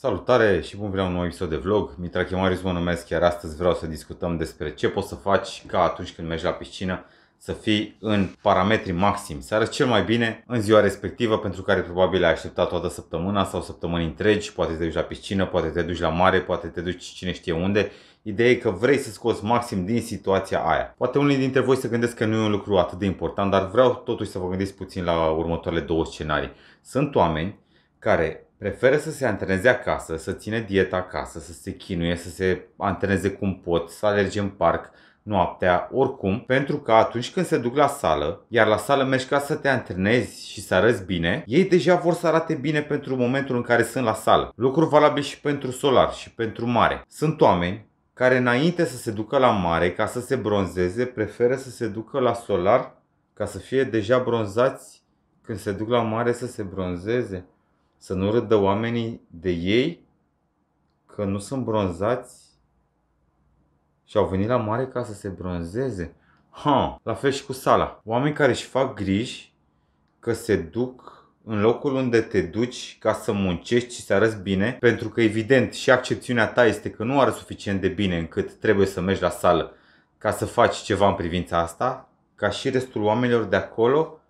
Salutare și bun venit la un nou episod de vlog. Mitrache Marius mă numesc, iar astăzi vreau să discutăm despre ce poți să faci ca atunci când mergi la piscină să fii în parametri maxim, să arăți cel mai bine în ziua respectivă pentru care probabil ai așteptat toată săptămâna sau săptămâni întregi, poate te duci la piscină, poate te duci la mare, poate te duci cine știe unde. Ideea e că vrei să scoți maxim din situația aia. Poate unii dintre voi se gândesc că nu e un lucru atât de important, dar vreau totuși să vă gândiți puțin la următoarele două scenarii. Sunt oameni care preferă să se antreneze acasă, să ține dieta acasă, să se chinuie, să se antreneze cum pot, să alerge în parc noaptea, oricum, pentru că atunci când se duc la sală, iar la sală mergi ca să te antrenezi și să arăți bine, ei deja vor să arate bine pentru momentul în care sunt la sală. Lucru valabil și pentru solar și pentru mare. Sunt oameni care înainte să se ducă la mare ca să se bronzeze, preferă să se ducă la solar ca să fie deja bronzați când se duc la mare să se bronzeze. Să nu râdă oamenii de ei că nu sunt bronzați și au venit la mare ca să se bronzeze. Ha, la fel și cu sala. Oameni care își fac griji că se duc în locul unde te duci ca să muncești și să arăți bine, pentru că evident și accepțiunea ta este că nu arăți suficient de bine încât trebuie să mergi la sală ca să faci ceva în privința asta, ca și restul oamenilor de acolo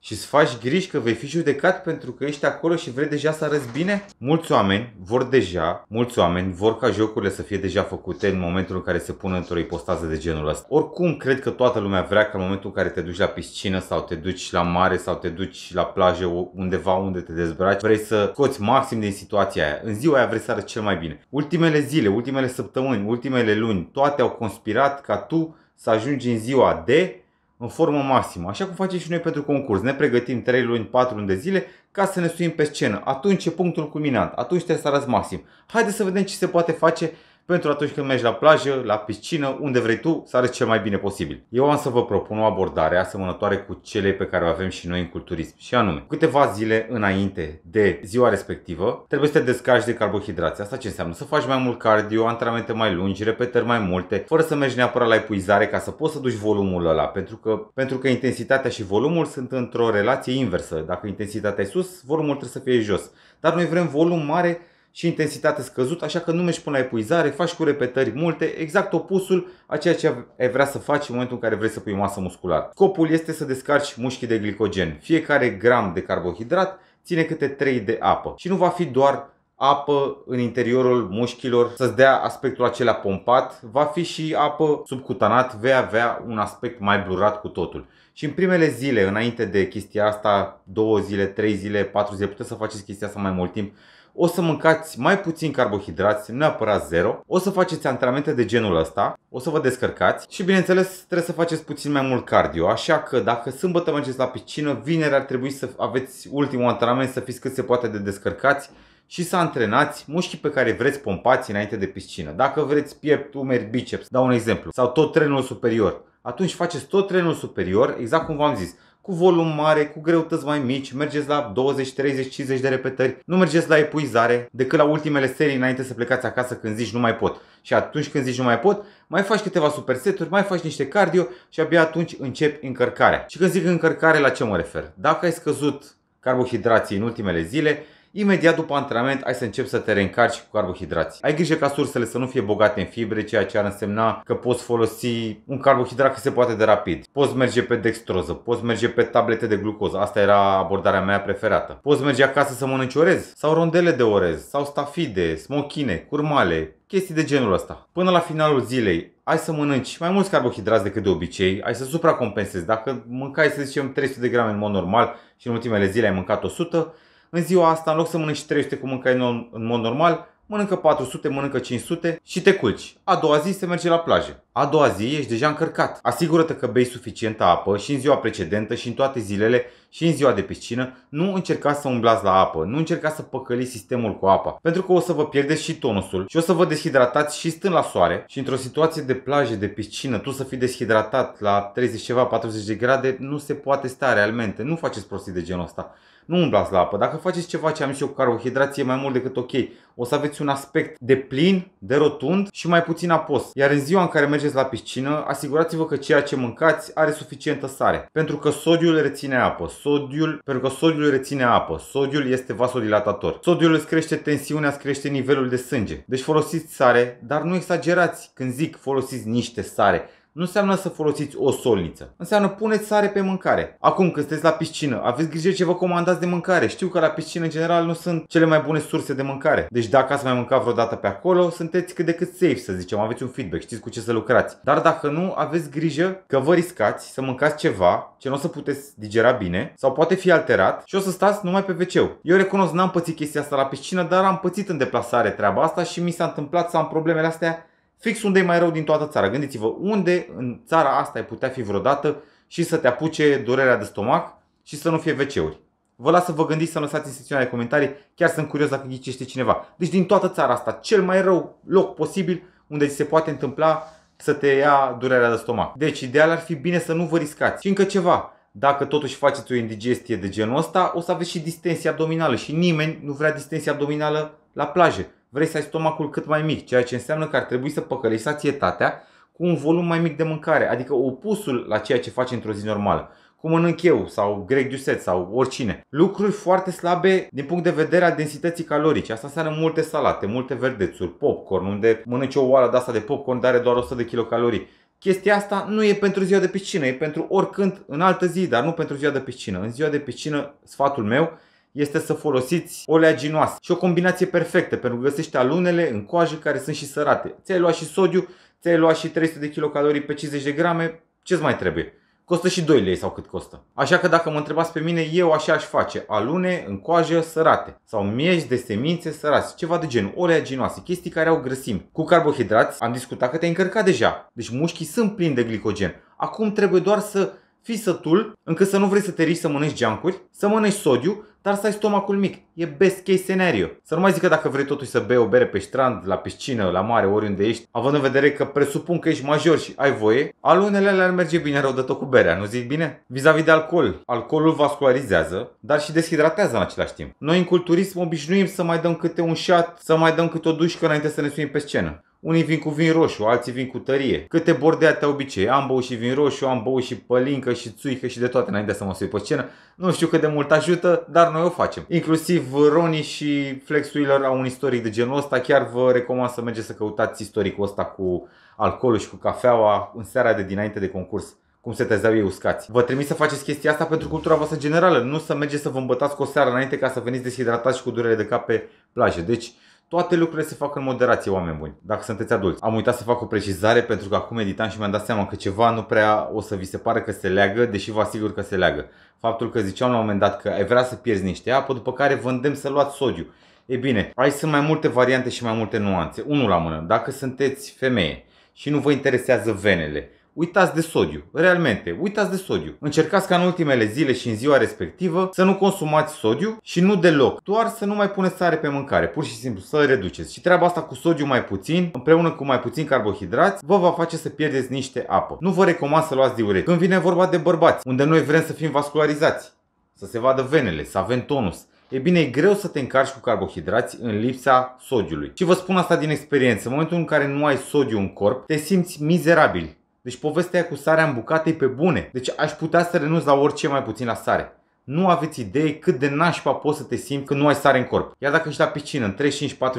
și să faci griji că vei fi judecat pentru că ești acolo și vrei deja să arăți bine? Mulți oameni vor deja, mulți oameni vor ca jocurile să fie deja făcute în momentul în care se pun într-o ipostază de genul ăsta. Oricum, cred că toată lumea vrea că în momentul în care te duci la piscină sau te duci la mare sau te duci la plajă undeva unde te dezbraci, vrei să scoți maxim din situația aia. În ziua aia vrei să arăți cel mai bine. Ultimele zile, ultimele săptămâni, ultimele luni, toate au conspirat ca tu să ajungi în ziua de în formă maximă, așa cum facem și noi pentru concurs. Ne pregătim 3 luni, 4 luni de zile ca să ne suim pe scenă. Atunci e punctul culminant, atunci trebuie să arăți maxim. Haideți să vedem ce se poate face pentru atunci când mergi la plajă, la piscină, unde vrei tu, să arăți cel mai bine posibil. Eu am să vă propun o abordare asemănătoare cu cele pe care o avem și noi în culturism, și anume, câteva zile înainte de ziua respectivă, trebuie să te descarci de carbohidrați. Asta ce înseamnă? Să faci mai mult cardio, antrenamente mai lungi, repetări mai multe, fără să mergi neapărat la epuizare ca să poți să duci volumul ăla, pentru că, pentru că intensitatea și volumul sunt într-o relație inversă. Dacă intensitatea e sus, volumul trebuie să fie jos. Dar noi vrem volum mare și intensitate scăzută, așa că nu mergi până la epuizare, faci cu repetări multe, exact opusul a ceea ce ai vrea să faci în momentul în care vrei să pui masă musculară. Scopul este să descarci mușchii de glicogen. Fiecare gram de carbohidrat ține câte 3 de apă și nu va fi doar apă în interiorul mușchilor să-ți dea aspectul acela pompat, va fi și apă subcutanat, vei avea un aspect mai blurat cu totul. Și în primele zile, înainte de chestia asta, două zile, trei zile, patru zile, puteți să faceți chestia asta mai mult timp, o să mâncați mai puțin carbohidrați, neapărat zero, o să faceți antrenamente de genul ăsta, o să vă descărcați și bineînțeles trebuie să faceți puțin mai mult cardio, așa că dacă sâmbătă mergeți la piscină, vineri ar trebui să aveți ultimul antrenament, să fiți cât se poate de descărcați și să antrenați mușchii pe care vreți pompați înainte de piscină. Dacă vreți piept, umeri, biceps, dau un exemplu, sau tot trenul superior, atunci faceți tot trenul superior, exact cum v-am zis, cu volum mare, cu greutăți mai mici, mergeți la 20, 30, 50 de repetări, nu mergeți la epuizare, decât la ultimele serii înainte să plecați acasă când zici nu mai pot. Și atunci când zici nu mai pot, mai faci câteva superseturi, mai faci niște cardio și abia atunci începi încărcarea. Și când zic încărcare, la ce mă refer? Dacă ai scăzut carbohidrații în ultimele zile, Imediat după antrenament ai să începi să te reîncarci cu carbohidrați. Ai grijă ca sursele să nu fie bogate în fibre, ceea ce ar însemna că poți folosi un carbohidrat cât se poate de rapid. Poți merge pe dextroză, poți merge pe tablete de glucoză, asta era abordarea mea preferată. Poți merge acasă să mănânci orez sau rondele de orez sau stafide, smochine, curmale, chestii de genul ăsta. Până la finalul zilei, ai să mănânci mai mulți carbohidrați decât de obicei, ai să supracompensezi. Dacă mâncai, să zicem, 300 de grame în mod normal și în ultimele zile ai mâncat 100, în ziua asta, în loc să mănânci 300 cum mâncare în mod normal, mănâncă 400, mănâncă 500 și te culci. A doua zi se merge la plajă. A doua zi ești deja încărcat. Asigură-te că bei suficientă apă și în ziua precedentă și în toate zilele și în ziua de piscină. Nu încerca să umblați la apă, nu încerca să păcăli sistemul cu apa, pentru că o să vă pierdeți și tonusul și o să vă deshidratați și stând la soare și într-o situație de plajă, de piscină, tu să fii deshidratat la 30 ceva, 40 de grade, nu se poate sta realmente. Nu faceți prostii de genul ăsta nu umblați la apă. Dacă faceți ceva ce am și eu cu carbohidrații mai mult decât ok, o să aveți un aspect de plin, de rotund și mai puțin apos. Iar în ziua în care mergeți la piscină, asigurați-vă că ceea ce mâncați are suficientă sare. Pentru că sodiul reține apă, sodiul, pentru că sodiul reține apă, sodiul este vasodilatator. Sodiul îți crește tensiunea, îți crește nivelul de sânge. Deci folosiți sare, dar nu exagerați când zic folosiți niște sare nu înseamnă să folosiți o solniță. Înseamnă puneți sare pe mâncare. Acum când sunteți la piscină, aveți grijă ce vă comandați de mâncare. Știu că la piscină în general nu sunt cele mai bune surse de mâncare. Deci dacă ați mai mâncat vreodată pe acolo, sunteți cât de cât safe, să zicem, aveți un feedback, știți cu ce să lucrați. Dar dacă nu, aveți grijă că vă riscați să mâncați ceva ce nu o să puteți digera bine sau poate fi alterat și o să stați numai pe wc Eu recunosc, n-am pățit chestia asta la piscină, dar am pățit în deplasare treaba asta și mi s-a întâmplat să am problemele astea fix unde e mai rău din toată țara. Gândiți-vă unde în țara asta ai putea fi vreodată și să te apuce durerea de stomac și să nu fie wc Vă las să vă gândiți să lăsați în secțiunea de comentarii, chiar sunt curios dacă ghicește cineva. Deci din toată țara asta, cel mai rău loc posibil unde ți se poate întâmpla să te ia durerea de stomac. Deci ideal ar fi bine să nu vă riscați. Și încă ceva, dacă totuși faceți o indigestie de genul ăsta, o să aveți și distensie abdominală și nimeni nu vrea distensie abdominală la plajă vrei să ai stomacul cât mai mic, ceea ce înseamnă că ar trebui să păcălești sațietatea cu un volum mai mic de mâncare, adică opusul la ceea ce faci într-o zi normală cum mănânc eu sau Greg Duset sau oricine. Lucruri foarte slabe din punct de vedere a densității calorice. Asta înseamnă multe salate, multe verdețuri, popcorn, unde mănânci o oală de asta de popcorn, dar are doar 100 de kilocalorii. Chestia asta nu e pentru ziua de piscină, e pentru oricând în altă zi, dar nu pentru ziua de piscină. În ziua de piscină, sfatul meu este să folosiți oleaginoase. Și o combinație perfectă, pentru că găsești alunele în coajă care sunt și sărate. Ți-ai luat și sodiu, ți-ai luat și 300 de kilocalorii pe 50 de grame, ce-ți mai trebuie? Costă și 2 lei sau cât costă. Așa că dacă mă întrebați pe mine, eu așa aș face. Alune în coajă sărate sau mieși de semințe sărați, ceva de genul, oleaginoase, chestii care au grăsimi. Cu carbohidrați am discutat că te-ai încărcat deja, deci mușchii sunt plini de glicogen. Acum trebuie doar să fii sătul încât să nu vrei să te riști să mănânci geancuri, să mănânci sodiu dar să ai stomacul mic. E best case scenario. Să nu mai zic că dacă vrei totuși să bei o bere pe strand, la piscină, la mare, oriunde ești, având în vedere că presupun că ești major și ai voie, alunele le-ar merge bine rău de tot cu berea, nu zic bine? Vis-a-vis de alcool, alcoolul vascularizează, dar și deshidratează în același timp. Noi în culturism obișnuim să mai dăm câte un șat, să mai dăm câte o dușcă înainte să ne suim pe scenă. Unii vin cu vin roșu, alții vin cu tărie. Câte te obicei. Am băut și vin roșu, am băut și pălincă și țuică și de toate înainte să mă sui pe scenă. Nu știu cât de mult ajută, dar noi o facem. Inclusiv Roni și Flex Wheeler au un istoric de genul ăsta. Chiar vă recomand să mergeți să căutați istoricul ăsta cu alcoolul și cu cafeaua în seara de dinainte de concurs cum se tezeau ei uscați. Vă trimit să faceți chestia asta pentru cultura voastră generală, nu să mergeți să vă îmbătați cu o seară înainte ca să veniți deshidratați și cu durere de cap pe plajă. Deci, toate lucrurile se fac în moderație, oameni buni, dacă sunteți adulți. Am uitat să fac o precizare pentru că acum editam și mi-am dat seama că ceva nu prea o să vi se pare că se leagă, deși vă asigur că se leagă. Faptul că ziceam la un moment dat că ai vrea să pierzi niște apă, după care vă să luați sodiu. E bine, aici sunt mai multe variante și mai multe nuanțe. Unul la mână, dacă sunteți femeie și nu vă interesează venele, uitați de sodiu. Realmente, uitați de sodiu. Încercați ca în ultimele zile și în ziua respectivă să nu consumați sodiu și nu deloc. Doar să nu mai puneți sare pe mâncare, pur și simplu să reduceți. Și treaba asta cu sodiu mai puțin, împreună cu mai puțin carbohidrați, vă va face să pierdeți niște apă. Nu vă recomand să luați diuretic. Când vine vorba de bărbați, unde noi vrem să fim vascularizați, să se vadă venele, să avem tonus, E bine, e greu să te încarci cu carbohidrați în lipsa sodiului. Și vă spun asta din experiență. În momentul în care nu ai sodiu în corp, te simți mizerabil. Deci povestea cu sarea în bucate e pe bune. Deci aș putea să renunț la orice mai puțin la sare nu aveți idee cât de nașpa poți să te simți când nu ai sare în corp. Iar dacă ești la piscină în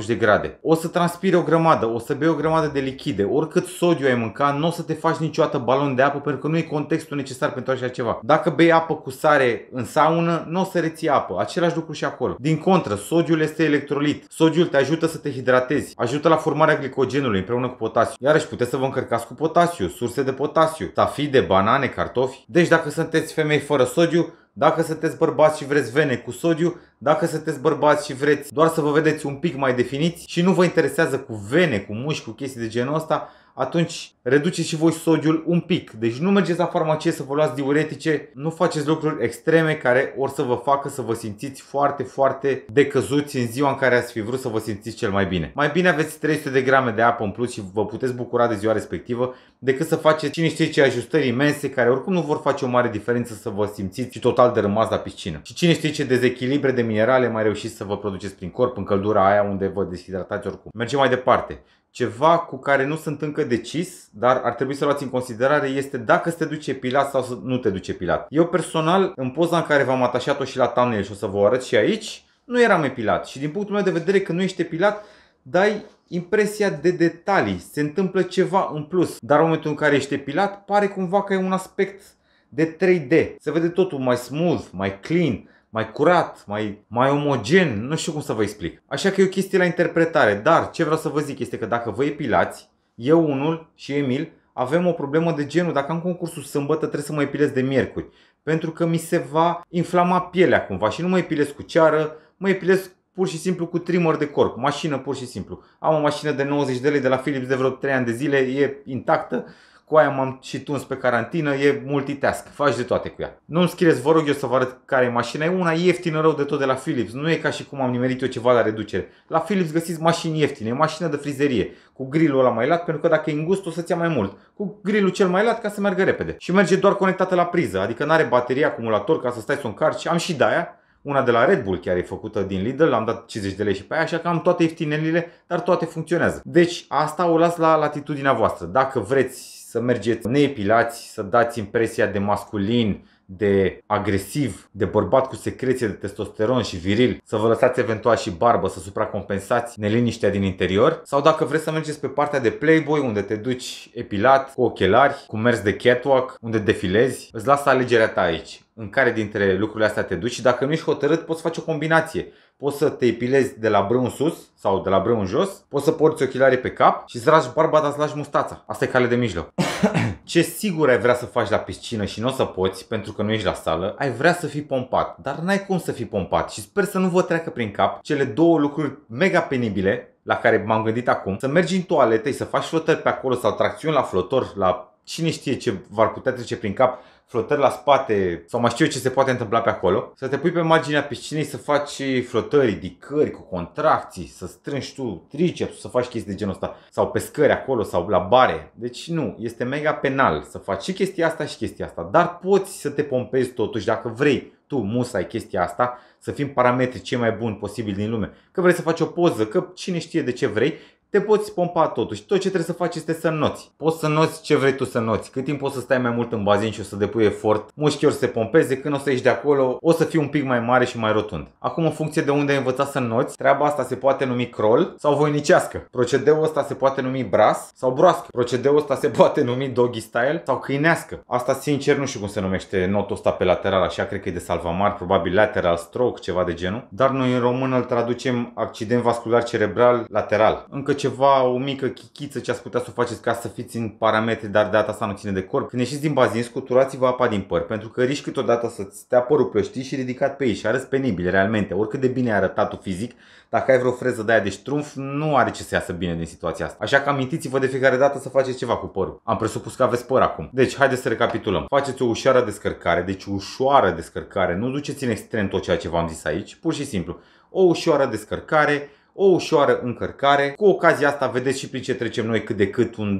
35-40 de grade, o să transpiri o grămadă, o să bei o grămadă de lichide, oricât sodiu ai mânca, nu o să te faci niciodată balon de apă pentru că nu e contextul necesar pentru așa ceva. Dacă bei apă cu sare în saună, nu o să reții apă. Același lucru și acolo. Din contră, sodiul este electrolit. Sodiul te ajută să te hidratezi, ajută la formarea glicogenului împreună cu potasiu. Iarăși puteți să vă încărcați cu potasiu, surse de potasiu, tafide, banane, cartofi. Deci dacă sunteți femei fără sodiu, dacă sunteți bărbați și vreți vene cu sodiu, dacă sunteți bărbați și vreți doar să vă vedeți un pic mai definiți și nu vă interesează cu vene, cu mușchi, cu chestii de genul ăsta, atunci reduceți și voi sodiul un pic. Deci nu mergeți la farmacie să vă luați diuretice, nu faceți lucruri extreme care or să vă facă să vă simțiți foarte, foarte decăzuți în ziua în care ați fi vrut să vă simțiți cel mai bine. Mai bine aveți 300 de grame de apă în plus și vă puteți bucura de ziua respectivă decât să faceți cine știe ce ajustări imense care oricum nu vor face o mare diferență să vă simțiți și total rămas la piscină. Și cine știe ce dezechilibre de minerale mai reușiți să vă produceți prin corp în căldura aia unde vă deshidratați oricum. Mergem mai departe ceva cu care nu sunt încă decis, dar ar trebui să luați în considerare, este dacă se duce pilat sau nu te duce pilat. Eu personal, în poza în care v-am atașat-o și la thumbnail și o să vă arăt și aici, nu eram epilat și din punctul meu de vedere când nu ești epilat, dai impresia de detalii, se întâmplă ceva în plus, dar în momentul în care ești epilat, pare cumva că e un aspect de 3D. Se vede totul mai smooth, mai clean, mai curat, mai, mai omogen, nu știu cum să vă explic. Așa că e o chestie la interpretare, dar ce vreau să vă zic este că dacă vă epilați, eu unul și Emil avem o problemă de genul, dacă am concursul sâmbătă trebuie să mă epilez de miercuri, pentru că mi se va inflama pielea cumva și nu mă epilez cu ceară, mă epilez pur și simplu cu trimor de corp, mașină pur și simplu. Am o mașină de 90 de lei de la Philips de vreo 3 ani de zile, e intactă, cu aia m-am și tuns pe carantină, e multitask, faci de toate cu ea. Nu-mi scrieți, vă rog eu să vă arăt care e mașina, e una ieftină rău de tot de la Philips, nu e ca și cum am nimerit eu ceva la reducere. La Philips găsiți mașini ieftine, mașină de frizerie, cu grilul ăla mai lat, pentru că dacă e îngust o să-ți ia mai mult. Cu grilul cel mai lat ca să meargă repede. Și merge doar conectată la priză, adică nu are baterie, acumulator ca să stai să o încarci. Am și de aia, una de la Red Bull chiar e făcută din Lidl, am dat 50 de lei și pe aia, așa că am toate ieftinelile, dar toate funcționează. Deci asta o las la latitudinea voastră. Dacă vreți să mergeți neepilați, să dați impresia de masculin, de agresiv, de bărbat cu secreție de testosteron și viril, să vă lăsați eventual și barbă, să supracompensați neliniștea din interior, sau dacă vreți să mergeți pe partea de playboy, unde te duci epilat, cu ochelari, cu mers de catwalk, unde defilezi, îți lasă alegerea ta aici, în care dintre lucrurile astea te duci și dacă nu ești hotărât, poți face o combinație poți să te epilezi de la brâu sus sau de la brâu jos, poți să porți ochelarii pe cap și să lași barba, dar să lași mustața. Asta e cale de mijloc. Ce sigur ai vrea să faci la piscină și nu o să poți pentru că nu ești la sală, ai vrea să fii pompat, dar n-ai cum să fii pompat și sper să nu vă treacă prin cap cele două lucruri mega penibile la care m-am gândit acum, să mergi în toaletă și să faci flotări pe acolo sau tracțiuni la flotor, la cine știe ce v-ar putea trece prin cap flotări la spate sau mai știu eu ce se poate întâmpla pe acolo, să te pui pe marginea piscinei să faci flotări, ridicări cu contracții, să strângi tu triceps, să faci chestii de genul ăsta sau pe scări acolo sau la bare. Deci nu, este mega penal să faci și chestia asta și chestia asta, dar poți să te pompezi totuși dacă vrei tu, musai, chestia asta, să fim parametri cei mai buni posibil din lume. Că vrei să faci o poză, că cine știe de ce vrei te poți pompa totuși. Tot ce trebuie să faci este să noți. Poți să noți ce vrei tu să noți. Cât timp poți să stai mai mult în bazin și o să depui efort, mușchiul se pompeze, când o să ieși de acolo, o să fii un pic mai mare și mai rotund. Acum, în funcție de unde ai învățat să noți, treaba asta se poate numi crawl sau voinicească. Procedeul ăsta se poate numi bras sau broască. Procedeul ăsta se poate numi doggy style sau câinească. Asta sincer nu știu cum se numește notul ăsta pe lateral, așa cred că e de salvamar, probabil lateral stroke, ceva de genul. Dar noi în română îl traducem accident vascular cerebral lateral. Încă ceva, o mică chichiță ce ați putea să o faceți ca să fiți în parametri, dar data asta nu ține de corp. Când ieșiți din bazin, scuturați-vă apa din păr, pentru că riști câteodată să-ți stea părul plăștit și ridicat pe ei și arăți penibil, realmente. Oricât de bine arătat tu fizic, dacă ai vreo freză de aia de ștrumf, nu are ce să iasă bine din situația asta. Așa că amintiți-vă de fiecare dată să faceți ceva cu părul. Am presupus că aveți păr acum. Deci, haideți să recapitulăm. Faceți o ușoară descărcare, deci ușoară descărcare. Nu duceți în extrem tot ceea ce v-am zis aici, pur și simplu. O ușoară descărcare, o ușoară încărcare. Cu ocazia asta vedeți și prin ce trecem noi cât de cât un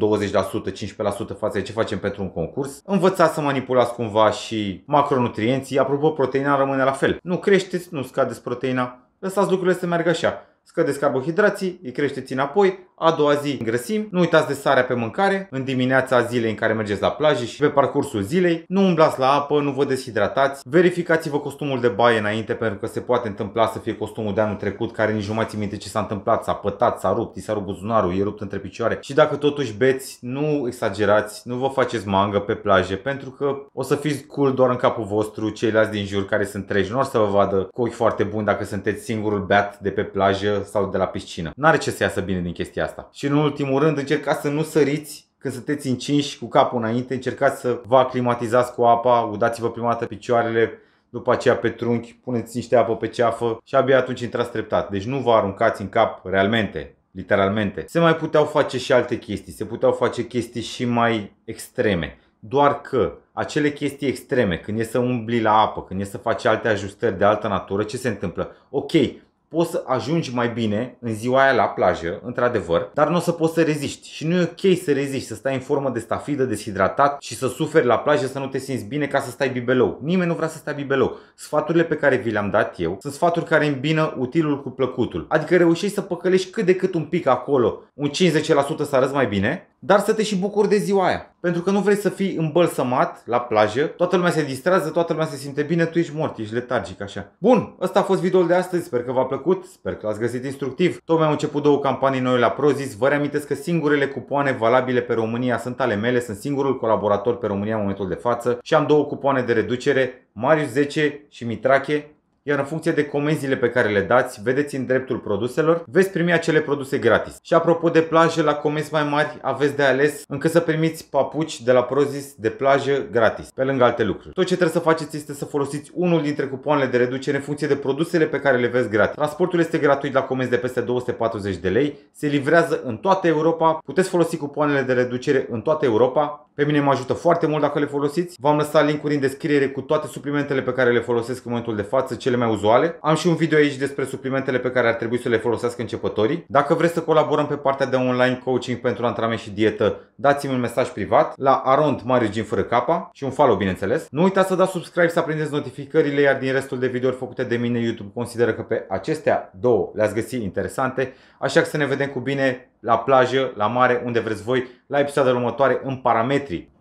20%, 15% față de ce facem pentru un concurs. Învățați să manipulați cumva și macronutrienții. Apropo, proteina rămâne la fel. Nu creșteți, nu scadeți proteina. Lăsați lucrurile să meargă așa scădeți carbohidrații, îi creșteți înapoi, a doua zi îngrăsim, nu uitați de sarea pe mâncare în dimineața zilei în care mergeți la plajă și pe parcursul zilei, nu umblați la apă, nu vă deshidratați, verificați-vă costumul de baie înainte pentru că se poate întâmpla să fie costumul de anul trecut care nici nu mai minte ce s-a întâmplat, s-a pătat, s-a rupt, i s-a rupt buzunarul, e rupt între picioare și dacă totuși beți, nu exagerați, nu vă faceți mangă pe plajă pentru că o să fiți cool doar în capul vostru, ceilalți din jur care sunt treji nu o să vă vadă cu ochi foarte buni dacă sunteți singurul beat de pe plajă sau de la piscină. N-are ce să iasă bine din chestia asta. Și în ultimul rând încercați să nu săriți când sunteți încinși cu capul înainte, încercați să vă aclimatizați cu apa, udați-vă prima dată picioarele, după aceea pe trunchi, puneți niște apă pe ceafă și abia atunci intrați treptat. Deci nu vă aruncați în cap realmente, literalmente. Se mai puteau face și alte chestii, se puteau face chestii și mai extreme. Doar că acele chestii extreme, când e să umbli la apă, când e să faci alte ajustări de altă natură, ce se întâmplă? Ok, poți să ajungi mai bine în ziua aia la plajă, într-adevăr, dar nu o să poți să reziști. Și nu e ok să reziști, să stai în formă de stafidă, deshidratat și să suferi la plajă, să nu te simți bine ca să stai bibelou. Nimeni nu vrea să stai bibelou. Sfaturile pe care vi le-am dat eu sunt sfaturi care îmbină utilul cu plăcutul. Adică reușești să păcălești cât de cât un pic acolo, un 50% să arăți mai bine, dar să te și bucuri de ziua aia pentru că nu vrei să fii îmbălsămat la plajă, toată lumea se distrează, toată lumea se simte bine, tu ești mort, ești letargic așa. Bun, ăsta a fost videoul de astăzi, sper că v-a plăcut, sper că l-ați găsit instructiv. Tocmai am început două campanii noi la Prozis, vă reamintesc că singurele cupoane valabile pe România sunt ale mele, sunt singurul colaborator pe România în momentul de față și am două cupoane de reducere, Marius 10 și Mitrache, iar în funcție de comenzile pe care le dați, vedeți în dreptul produselor, veți primi acele produse gratis. Și apropo de plaje, la comenzi mai mari aveți de ales încât să primiți papuci de la Prozis de plajă gratis, pe lângă alte lucruri. Tot ce trebuie să faceți este să folosiți unul dintre cupoanele de reducere în funcție de produsele pe care le veți gratis. Transportul este gratuit la comenzi de peste 240 de lei, se livrează în toată Europa, puteți folosi cupoanele de reducere în toată Europa, pe mine mă ajută foarte mult dacă le folosiți. V-am lăsat linkuri în descriere cu toate suplimentele pe care le folosesc în momentul de față, cele mai uzuale. Am și un video aici despre suplimentele pe care ar trebui să le folosească începătorii. Dacă vreți să colaborăm pe partea de online coaching pentru antrenament și dietă, dați-mi un mesaj privat la arond marigin fără capa și un follow bineînțeles. Nu uitați să dați subscribe să aprindeți notificările, iar din restul de videouri făcute de mine YouTube consideră că pe acestea două le-ați găsit interesante, așa că să ne vedem cu bine la plajă, la mare, unde vreți voi, la episoadele următoare în parametrii